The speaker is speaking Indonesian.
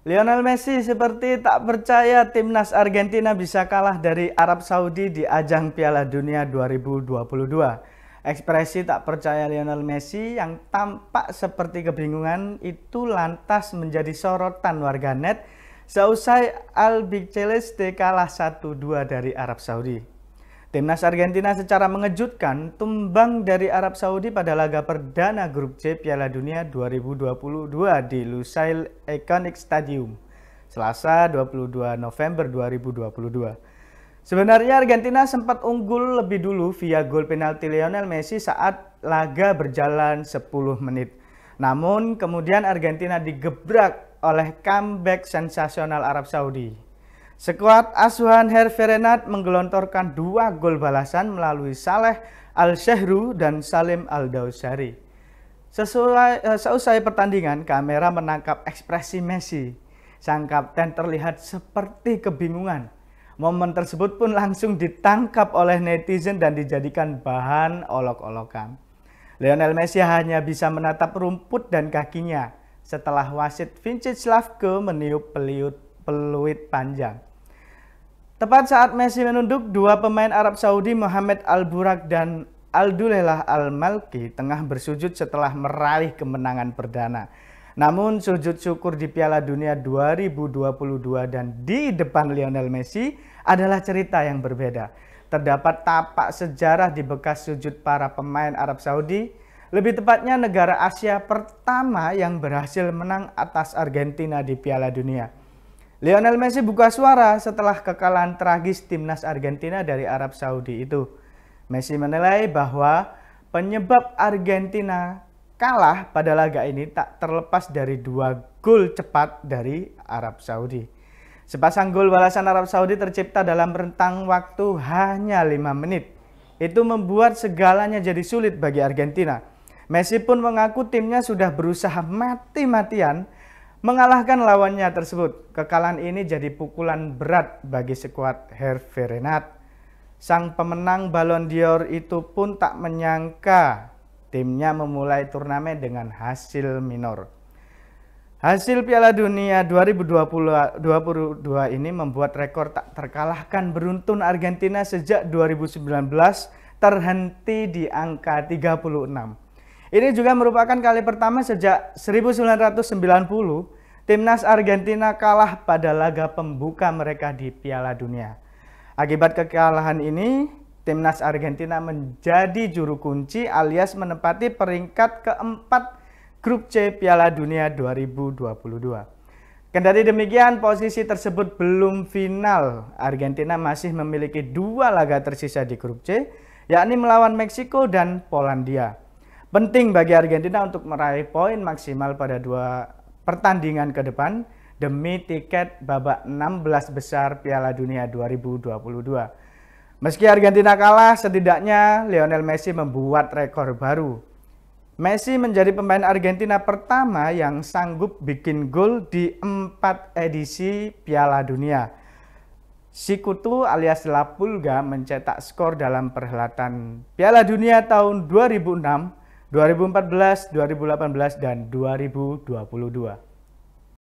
Lionel Messi seperti tak percaya timnas Argentina bisa kalah dari Arab Saudi di ajang Piala Dunia 2022. Ekspresi tak percaya Lionel Messi yang tampak seperti kebingungan itu lantas menjadi sorotan warganet seusai Al Big Celeste kalah 1-2 dari Arab Saudi. Timnas Argentina secara mengejutkan tumbang dari Arab Saudi pada laga perdana grup C Piala Dunia 2022 di Lusail Iconic Stadium, Selasa 22 November 2022. Sebenarnya Argentina sempat unggul lebih dulu via gol penalti Lionel Messi saat laga berjalan 10 menit. Namun kemudian Argentina digebrak oleh comeback sensasional Arab Saudi. Skuad asuhan Herverenat menggelontorkan dua gol balasan melalui Saleh al shehru dan Salim Al-Dausari. Sesuai, uh, seusai pertandingan, kamera menangkap ekspresi Messi. Sang kapten terlihat seperti kebingungan. Momen tersebut pun langsung ditangkap oleh netizen dan dijadikan bahan olok-olokan. Lionel Messi hanya bisa menatap rumput dan kakinya setelah wasit Vincent Slavko meniup peluit panjang. Tepat saat Messi menunduk, dua pemain Arab Saudi Mohamed Al-Burak dan al Al-Malki tengah bersujud setelah meraih kemenangan perdana. Namun sujud syukur di Piala Dunia 2022 dan di depan Lionel Messi adalah cerita yang berbeda. Terdapat tapak sejarah di bekas sujud para pemain Arab Saudi, lebih tepatnya negara Asia pertama yang berhasil menang atas Argentina di Piala Dunia. Lionel Messi buka suara setelah kekalahan tragis timnas Argentina dari Arab Saudi itu. Messi menilai bahwa penyebab Argentina kalah pada laga ini tak terlepas dari dua gol cepat dari Arab Saudi. Sepasang gol balasan Arab Saudi tercipta dalam rentang waktu hanya lima menit. Itu membuat segalanya jadi sulit bagi Argentina. Messi pun mengaku timnya sudah berusaha mati-matian mengalahkan lawannya tersebut. Kekalahan ini jadi pukulan berat bagi sekuat Hervé Renard. Sang pemenang Ballon d'Or itu pun tak menyangka timnya memulai turnamen dengan hasil minor. Hasil Piala Dunia 2022 ini membuat rekor tak terkalahkan beruntun Argentina sejak 2019 terhenti di angka 36. Ini juga merupakan kali pertama sejak 1990 timnas Argentina kalah pada laga pembuka mereka di Piala Dunia. Akibat kekalahan ini, timnas Argentina menjadi juru kunci alias menempati peringkat keempat grup C Piala Dunia 2022. Kendati demikian, posisi tersebut belum final. Argentina masih memiliki dua laga tersisa di grup C, yakni melawan Meksiko dan Polandia penting bagi Argentina untuk meraih poin maksimal pada dua pertandingan ke depan demi tiket babak 16 besar Piala Dunia 2022. Meski Argentina kalah, setidaknya Lionel Messi membuat rekor baru. Messi menjadi pemain Argentina pertama yang sanggup bikin gol di empat edisi Piala Dunia. Sikutu alias La Pulga mencetak skor dalam perhelatan Piala Dunia tahun 2006 2014, 2018, dan 2022.